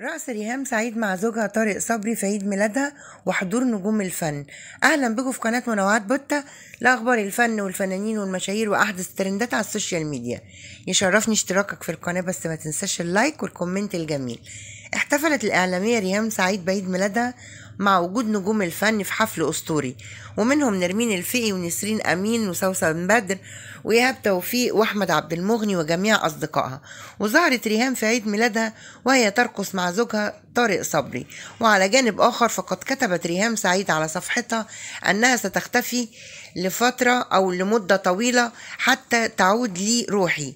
رقص ريهام سعيد مع زوجها طارق صبري في عيد ميلادها وحضور نجوم الفن اهلا بكم في قناه منوعات بوتا لاخبار الفن والفنانين والمشاهير واحدث الترندات على السوشيال ميديا يشرفني اشتراكك في القناه بس ما تنساش اللايك والكومنت الجميل احتفلت الإعلامية ريهام سعيد بعيد ميلادها مع وجود نجوم الفن في حفل أسطوري ومنهم نرمين الفقي ونسرين أمين وسوسة بن بدر وإيهاب توفيق وأحمد عبد المغني وجميع أصدقائها وظهرت ريهام في عيد ميلادها وهي ترقص مع زوجها طارق صبري وعلى جانب آخر فقد كتبت ريهام سعيد على صفحتها أنها ستختفي لفترة أو لمدة طويلة حتى تعود لي روحي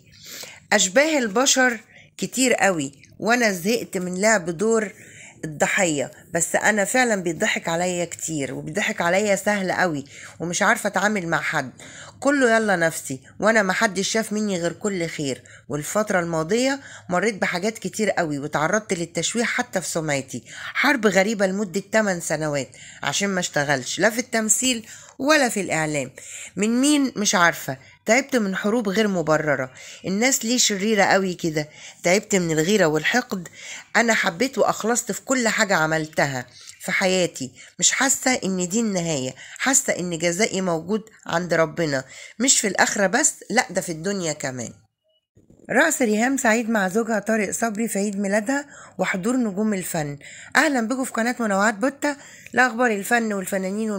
أشباه البشر كتير قوي وانا زهقت من لعب دور الضحية بس أنا فعلا بيضحك عليا كتير وبيضحك عليا سهل قوي ومش عارفة أتعامل مع حد كله يلا نفسي وأنا محدش شاف مني غير كل خير والفترة الماضية مريت بحاجات كتير قوي وتعرضت للتشويه حتى في سمعتي حرب غريبة لمدة 8 سنوات عشان ما اشتغلش لا في التمثيل ولا في الإعلام من مين مش عارفة تعبت من حروب غير مبررة الناس ليه شريرة قوي كده تعبت من الغيرة والحقد أنا حبيت وأخلصت في كل حاجة عملتها في حياتي مش حاسة إن دي النهاية حاسة إن جزائي موجود عند ربنا مش في الآخرة بس لأ ده في الدنيا كمان رأس ريهام سعيد مع زوجها طارق صبري في عيد ميلادها وحضور نجوم الفن اهلا بكم في قناه منوعات بوتة لاخبار الفن والفنانين والم...